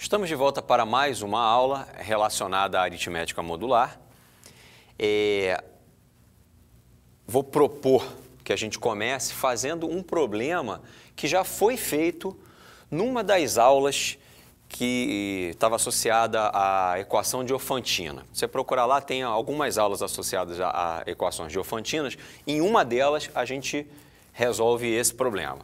Estamos de volta para mais uma aula relacionada à aritmética modular. É... Vou propor que a gente comece fazendo um problema que já foi feito numa das aulas que estava associada à equação de Ofantina. Você procurar lá, tem algumas aulas associadas a, equações de Ofantinas. Em uma delas, a gente resolve esse problema.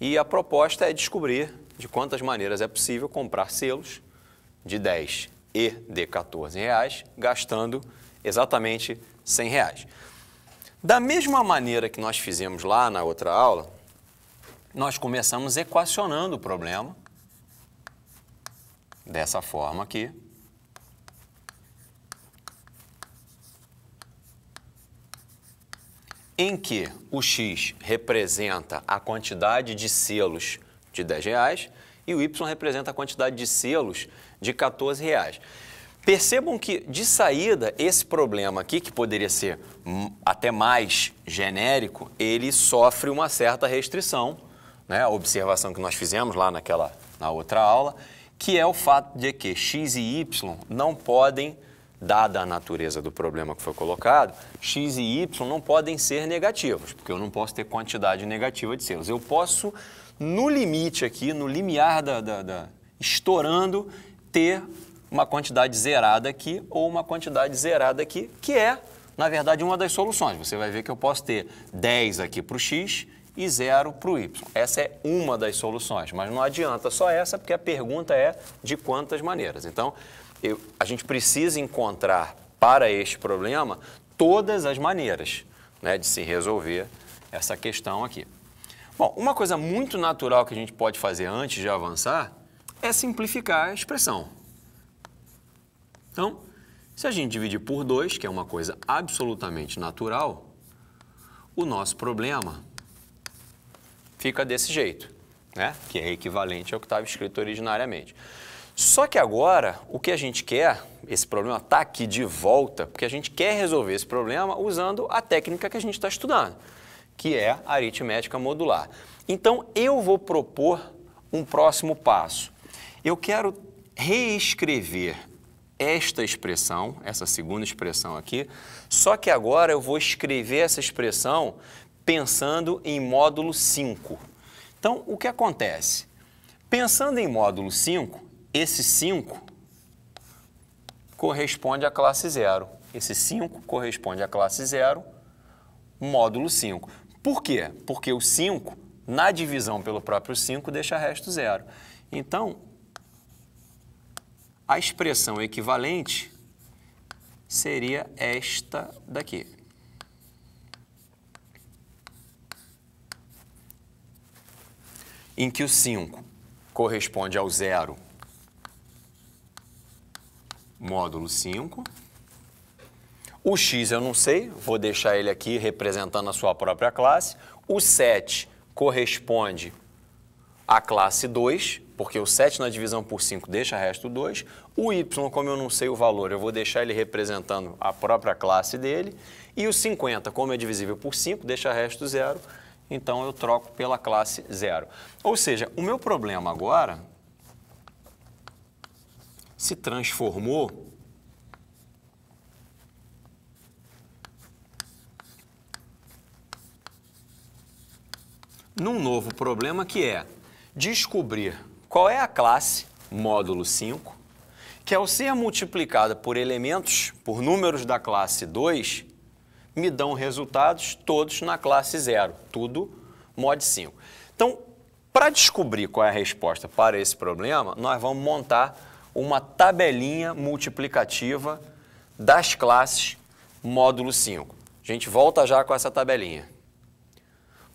E a proposta é descobrir de quantas maneiras é possível comprar selos de 10 e de 14 reais, gastando exatamente 100 reais. Da mesma maneira que nós fizemos lá na outra aula, nós começamos equacionando o problema dessa forma aqui, em que o X representa a quantidade de selos de 10 reais e o Y representa a quantidade de selos de 14 reais. Percebam que, de saída, esse problema aqui, que poderia ser até mais genérico, ele sofre uma certa restrição, né? a observação que nós fizemos lá naquela, na outra aula, que é o fato de que x e y não podem dada a natureza do problema que foi colocado, x e y não podem ser negativos, porque eu não posso ter quantidade negativa de selos. Eu posso, no limite aqui, no limiar da, da, da estourando, ter uma quantidade zerada aqui ou uma quantidade zerada aqui, que é, na verdade, uma das soluções. Você vai ver que eu posso ter 10 aqui para o x e 0 para o y. Essa é uma das soluções, mas não adianta só essa, porque a pergunta é de quantas maneiras. Então, a gente precisa encontrar para este problema todas as maneiras né, de se resolver essa questão aqui. Bom, uma coisa muito natural que a gente pode fazer antes de avançar é simplificar a expressão. Então, se a gente dividir por 2, que é uma coisa absolutamente natural, o nosso problema fica desse jeito, né? que é equivalente ao que estava escrito originariamente. Só que agora, o que a gente quer, esse problema está aqui de volta, porque a gente quer resolver esse problema usando a técnica que a gente está estudando, que é a aritmética modular. Então, eu vou propor um próximo passo. Eu quero reescrever esta expressão, essa segunda expressão aqui, só que agora eu vou escrever essa expressão pensando em módulo 5. Então, o que acontece? Pensando em módulo 5, esse 5 corresponde à classe 0. Esse 5 corresponde à classe 0, módulo 5. Por quê? Porque o 5, na divisão pelo próprio 5, deixa resto zero. Então, a expressão equivalente seria esta daqui. Em que o 5 corresponde ao zero módulo 5. O x eu não sei, vou deixar ele aqui representando a sua própria classe. O 7 corresponde à classe 2, porque o 7 na divisão por 5 deixa resto 2. O y, como eu não sei o valor, eu vou deixar ele representando a própria classe dele. E o 50, como é divisível por 5, deixa resto 0, então eu troco pela classe 0. Ou seja, o meu problema agora se transformou num novo problema que é descobrir qual é a classe, módulo 5, que ao ser multiplicada por elementos, por números da classe 2, me dão resultados todos na classe 0, tudo mod 5. Então, para descobrir qual é a resposta para esse problema, nós vamos montar uma tabelinha multiplicativa das classes módulo 5. A gente volta já com essa tabelinha.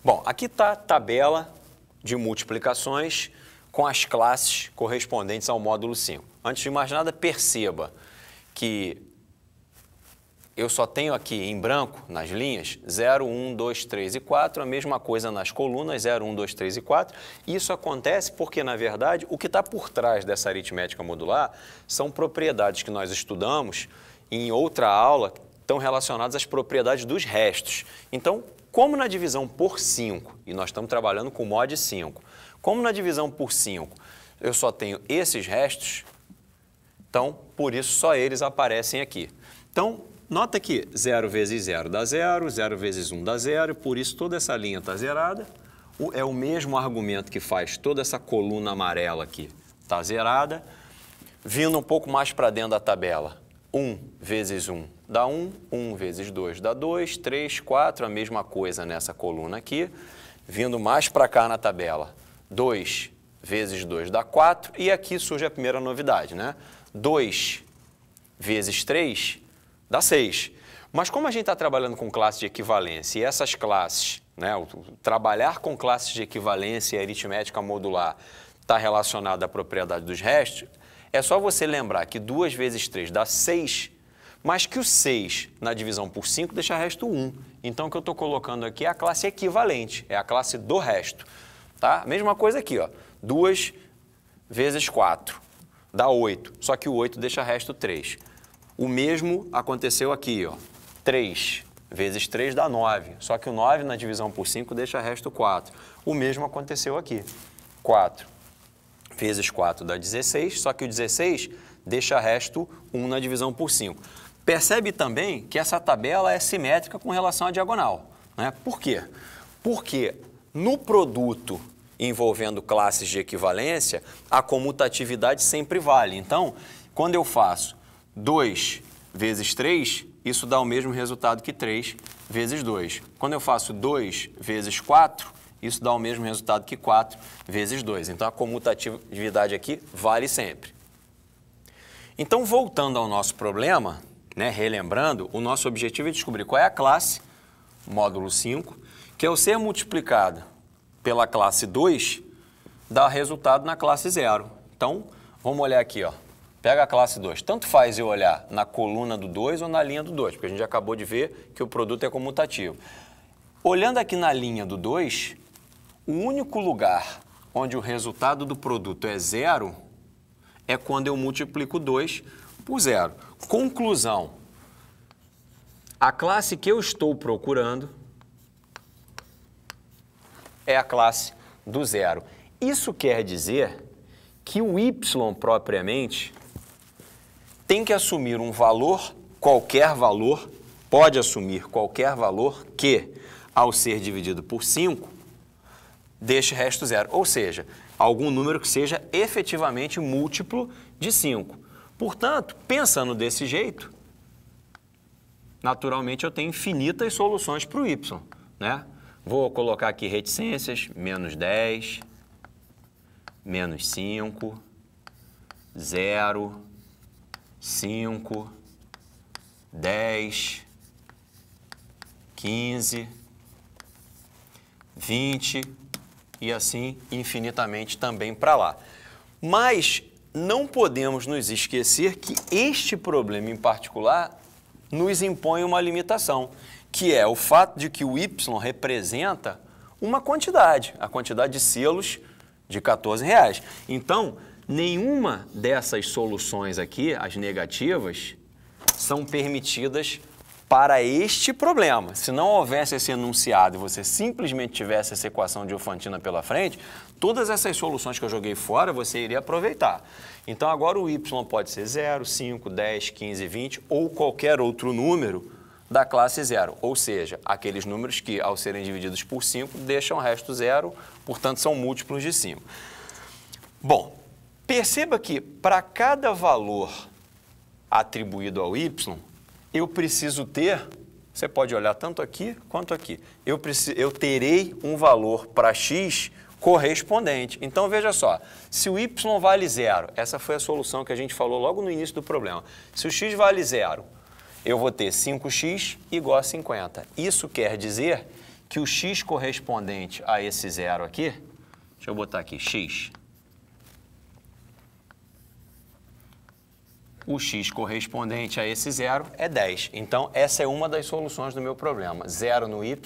Bom, aqui está a tabela de multiplicações com as classes correspondentes ao módulo 5. Antes de mais nada, perceba que eu só tenho aqui em branco, nas linhas, 0, 1, 2, 3 e 4, a mesma coisa nas colunas, 0, 1, 2, 3 e 4. Isso acontece porque, na verdade, o que está por trás dessa aritmética modular são propriedades que nós estudamos em outra aula, estão relacionadas às propriedades dos restos. Então, como na divisão por 5, e nós estamos trabalhando com mod 5, como na divisão por 5 eu só tenho esses restos, então, por isso, só eles aparecem aqui. Então, Nota que 0 vezes 0 dá 0, 0 vezes 1 um dá 0, por isso toda essa linha está zerada. É o mesmo argumento que faz toda essa coluna amarela aqui, está zerada. Vindo um pouco mais para dentro da tabela, 1 um vezes 1 um dá 1, 1 vezes 2 dá 2, 3, 4, a mesma coisa nessa coluna aqui. Vindo mais para cá na tabela, 2 vezes 2 dá 4, e aqui surge a primeira novidade, né? 2 vezes 3 dá 6. Mas como a gente está trabalhando com classes de equivalência e essas classes, né, trabalhar com classes de equivalência e aritmética modular está relacionado à propriedade dos restos, é só você lembrar que 2 vezes 3 dá 6, mas que o 6 na divisão por 5 deixa resto 1. Então, o que eu estou colocando aqui é a classe equivalente, é a classe do resto. Tá? Mesma coisa aqui, 2 vezes 4 dá 8, só que o 8 deixa resto 3. O mesmo aconteceu aqui, ó. 3 vezes 3 dá 9, só que o 9 na divisão por 5 deixa resto 4. O mesmo aconteceu aqui. 4 vezes 4 dá 16, só que o 16 deixa resto 1 na divisão por 5. Percebe também que essa tabela é simétrica com relação à diagonal. Né? Por quê? Porque no produto envolvendo classes de equivalência, a comutatividade sempre vale. Então, quando eu faço 2 vezes 3, isso dá o mesmo resultado que 3 vezes 2. Quando eu faço 2 vezes 4, isso dá o mesmo resultado que 4 vezes 2. Então, a comutatividade aqui vale sempre. Então, voltando ao nosso problema, né, relembrando, o nosso objetivo é descobrir qual é a classe, módulo 5, que ao ser multiplicada pela classe 2, dá resultado na classe 0. Então, vamos olhar aqui, ó. Pega a classe 2. Tanto faz eu olhar na coluna do 2 ou na linha do 2, porque a gente acabou de ver que o produto é comutativo. Olhando aqui na linha do 2, o único lugar onde o resultado do produto é zero é quando eu multiplico 2 por zero. Conclusão. A classe que eu estou procurando é a classe do zero. Isso quer dizer que o y propriamente tem que assumir um valor, qualquer valor, pode assumir qualquer valor que, ao ser dividido por 5, deixe resto zero. Ou seja, algum número que seja efetivamente múltiplo de 5. Portanto, pensando desse jeito, naturalmente eu tenho infinitas soluções para o y. Né? Vou colocar aqui reticências, menos 10, menos 5, 0, cinco, dez, quinze, vinte e assim infinitamente também para lá. Mas não podemos nos esquecer que este problema em particular nos impõe uma limitação, que é o fato de que o y representa uma quantidade, a quantidade de selos de 14 reais. Então, Nenhuma dessas soluções aqui, as negativas, são permitidas para este problema. Se não houvesse esse enunciado e você simplesmente tivesse essa equação de Ofantina pela frente, todas essas soluções que eu joguei fora você iria aproveitar. Então agora o y pode ser 0, 5, 10, 15, 20 ou qualquer outro número da classe zero, ou seja, aqueles números que, ao serem divididos por 5, deixam o resto zero, portanto, são múltiplos de 5. Bom, Perceba que para cada valor atribuído ao y, eu preciso ter, você pode olhar tanto aqui quanto aqui, eu, preciso, eu terei um valor para x correspondente. Então veja só, se o y vale zero, essa foi a solução que a gente falou logo no início do problema. Se o x vale zero, eu vou ter 5x igual a 50. Isso quer dizer que o x correspondente a esse zero aqui, deixa eu botar aqui, x, o x correspondente a esse zero é 10. Então, essa é uma das soluções do meu problema. Zero no y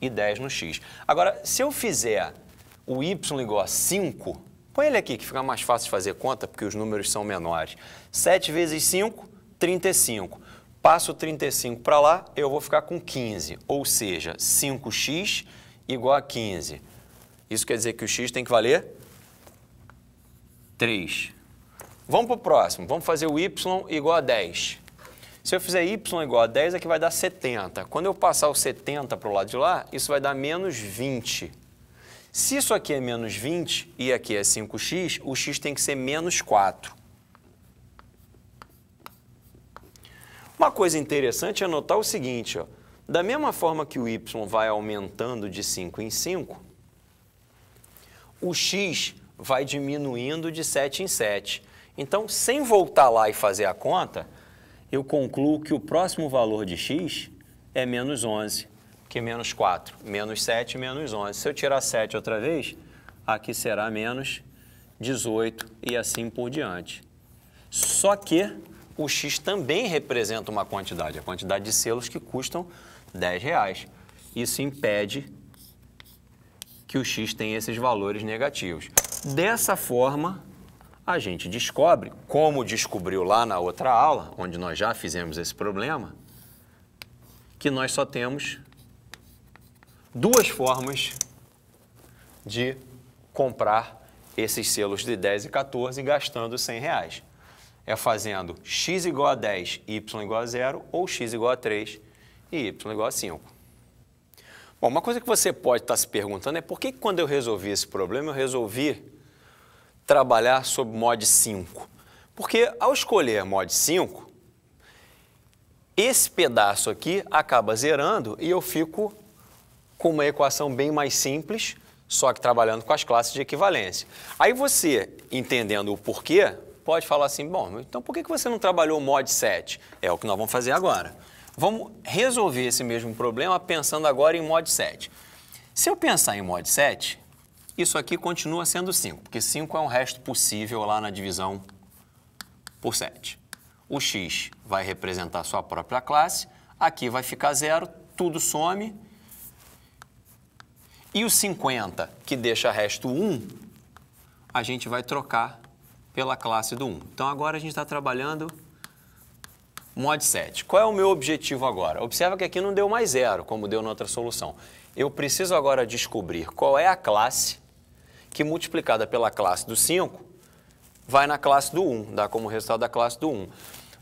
e 10 no x. Agora, se eu fizer o y igual a 5, põe ele aqui que fica mais fácil de fazer conta, porque os números são menores. 7 vezes 5, 35. Passo 35 para lá, eu vou ficar com 15, ou seja, 5x igual a 15. Isso quer dizer que o x tem que valer 3. Vamos para o próximo. Vamos fazer o y igual a 10. Se eu fizer y igual a 10, aqui é vai dar 70. Quando eu passar o 70 para o lado de lá, isso vai dar menos 20. Se isso aqui é menos 20 e aqui é 5x, o x tem que ser menos 4. Uma coisa interessante é notar o seguinte, ó. da mesma forma que o y vai aumentando de 5 em 5, o x vai diminuindo de 7 em 7. Então, sem voltar lá e fazer a conta, eu concluo que o próximo valor de x é menos 11, que é menos 4, menos 7, menos 11. Se eu tirar 7 outra vez, aqui será menos 18 e assim por diante. Só que o x também representa uma quantidade, a quantidade de selos que custam 10 reais. Isso impede que o x tenha esses valores negativos. Dessa forma, a gente descobre, como descobriu lá na outra aula, onde nós já fizemos esse problema, que nós só temos duas formas de comprar esses selos de 10 e 14 gastando 100 reais. É fazendo x igual a 10, y igual a 0 ou x igual a 3 e y igual a 5. Bom, uma coisa que você pode estar se perguntando é por que quando eu resolvi esse problema, eu resolvi trabalhar sob mod 5? Porque ao escolher mod 5, esse pedaço aqui acaba zerando e eu fico com uma equação bem mais simples, só que trabalhando com as classes de equivalência. Aí você, entendendo o porquê, pode falar assim, bom, então por que você não trabalhou mod 7? É o que nós vamos fazer agora. Vamos resolver esse mesmo problema pensando agora em mod 7. Se eu pensar em mod 7, isso aqui continua sendo 5, porque 5 é um resto possível lá na divisão por 7. O x vai representar sua própria classe, aqui vai ficar zero, tudo some. E o 50, que deixa resto 1, a gente vai trocar pela classe do 1. Então agora a gente está trabalhando mod 7. Qual é o meu objetivo agora? Observa que aqui não deu mais zero, como deu na outra solução. Eu preciso agora descobrir qual é a classe que multiplicada pela classe do 5, vai na classe do 1, dá como resultado a classe do 1.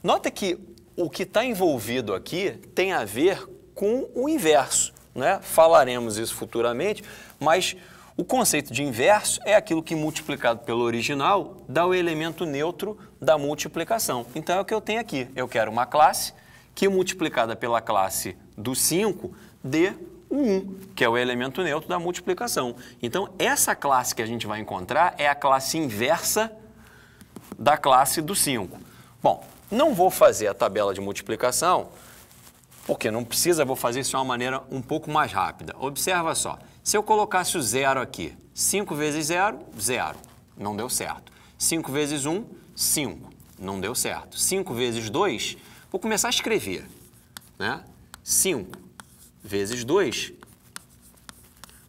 Nota que o que está envolvido aqui tem a ver com o inverso. Né? Falaremos isso futuramente, mas o conceito de inverso é aquilo que multiplicado pelo original dá o elemento neutro da multiplicação. Então é o que eu tenho aqui. Eu quero uma classe que multiplicada pela classe do 5 dê o 1, que é o elemento neutro da multiplicação. Então, essa classe que a gente vai encontrar é a classe inversa da classe do 5. Bom, não vou fazer a tabela de multiplicação, porque não precisa, vou fazer isso de uma maneira um pouco mais rápida. Observa só, se eu colocasse o zero aqui, 5 vezes 0, 0, não deu certo. 5 vezes 1, 5, não deu certo. 5 vezes 2, vou começar a escrever, né? 5 vezes 2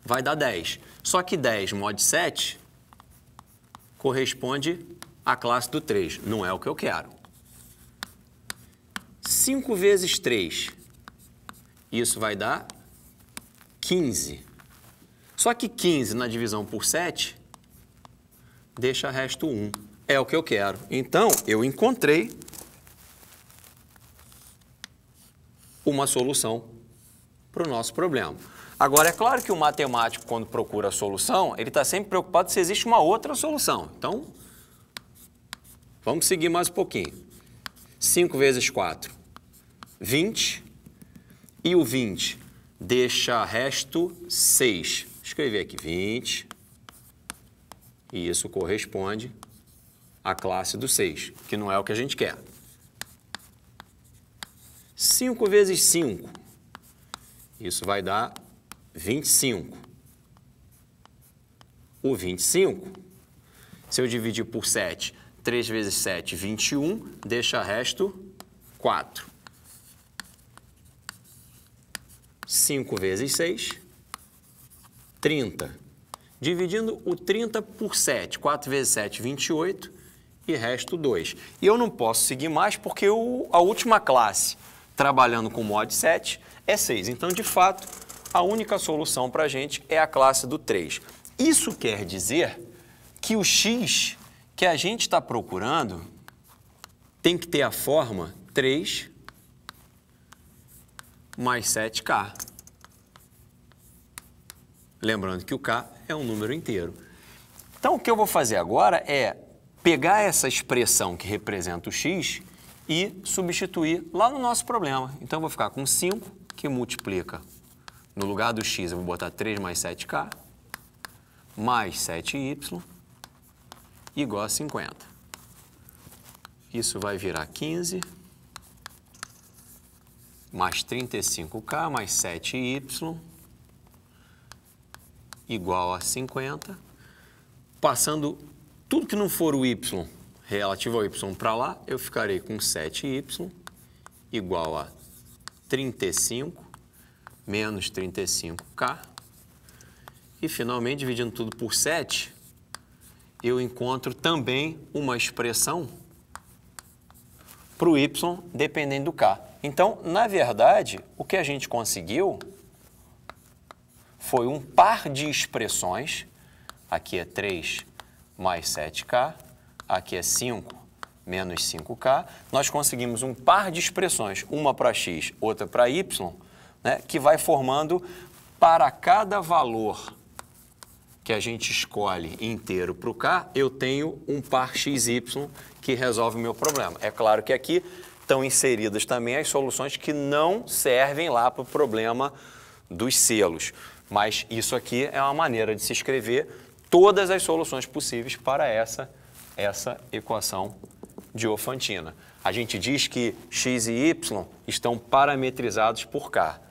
vai dar 10. Só que 10 mod 7 corresponde à classe do 3. Não é o que eu quero. 5 vezes 3, isso vai dar 15. Só que 15 na divisão por 7 deixa resto 1. É o que eu quero. Então, eu encontrei uma solução para o nosso problema. Agora, é claro que o matemático, quando procura a solução, ele está sempre preocupado se existe uma outra solução. Então, vamos seguir mais um pouquinho. 5 vezes 4, 20. E o 20 deixa resto 6. Escrever aqui 20. E isso corresponde à classe do 6, que não é o que a gente quer. 5 vezes 5 isso vai dar 25. O 25, se eu dividir por 7, 3 vezes 7, 21, deixa resto 4. 5 vezes 6, 30. Dividindo o 30 por 7, 4 vezes 7, 28 e resto 2. E eu não posso seguir mais porque eu, a última classe, trabalhando com mod 7, é 6. Então, de fato, a única solução para a gente é a classe do 3. Isso quer dizer que o x que a gente está procurando tem que ter a forma 3 mais 7k. Lembrando que o k é um número inteiro. Então, o que eu vou fazer agora é pegar essa expressão que representa o x e substituir lá no nosso problema. Então, eu vou ficar com 5 que multiplica no lugar do x, eu vou botar 3 mais 7k, mais 7y, igual a 50. Isso vai virar 15, mais 35k, mais 7y, igual a 50. Passando tudo que não for o y relativo ao y para lá, eu ficarei com 7y igual a 35 menos 35K. E finalmente, dividindo tudo por 7, eu encontro também uma expressão para o y dependendo do k. Então, na verdade, o que a gente conseguiu foi um par de expressões, aqui é 3 mais 7k, aqui é 5 menos 5K, nós conseguimos um par de expressões, uma para x, outra para y, né, que vai formando para cada valor que a gente escolhe inteiro para o k, eu tenho um par xy que resolve o meu problema. É claro que aqui estão inseridas também as soluções que não servem lá para o problema dos selos. Mas isso aqui é uma maneira de se escrever todas as soluções possíveis para essa, essa equação diofantina. A gente diz que X e Y estão parametrizados por K.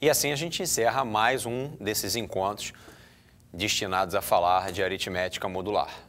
E assim a gente encerra mais um desses encontros destinados a falar de aritmética modular.